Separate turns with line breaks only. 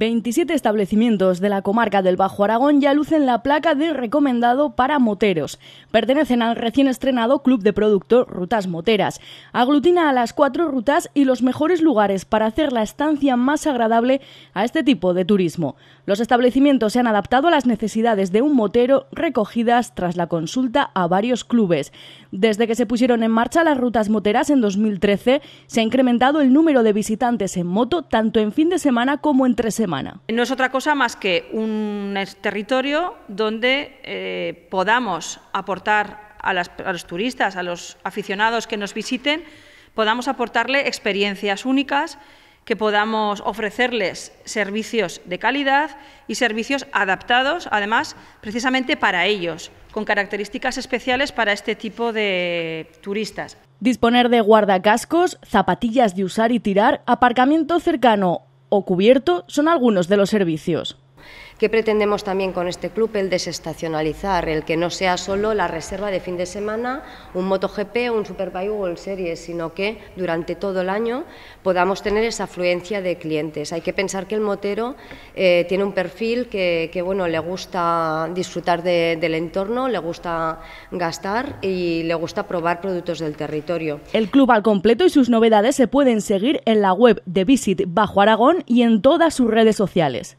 27 establecimientos de la comarca del Bajo Aragón ya lucen la placa de recomendado para moteros. Pertenecen al recién estrenado Club de Producto Rutas Moteras. Aglutina a las cuatro rutas y los mejores lugares para hacer la estancia más agradable a este tipo de turismo. Los establecimientos se han adaptado a las necesidades de un motero recogidas tras la consulta a varios clubes. Desde que se pusieron en marcha las rutas moteras en 2013, se ha incrementado el número de visitantes en moto tanto en fin de semana como entre semana
no es otra cosa más que un territorio donde eh, podamos aportar a, a los turistas, a los aficionados que nos visiten, podamos aportarle experiencias únicas que podamos ofrecerles servicios de calidad y servicios adaptados, además, precisamente para ellos, con características especiales para este tipo de turistas.
Disponer de guardacascos, zapatillas de usar y tirar, aparcamiento cercano, o cubierto son algunos de los servicios.
¿Qué pretendemos también con este club? El desestacionalizar, el que no sea solo la reserva de fin de semana, un MotoGP, o un Superbike World Series, sino que durante todo el año podamos tener esa afluencia de clientes. Hay que pensar que el motero eh, tiene un perfil que, bueno, le gusta disfrutar del entorno, le gusta gastar y le gusta probar productos del territorio. El club al
completo y sus novedades se pueden seguir en la web de Visit Bajo Aragón y en todas sus redes sociales.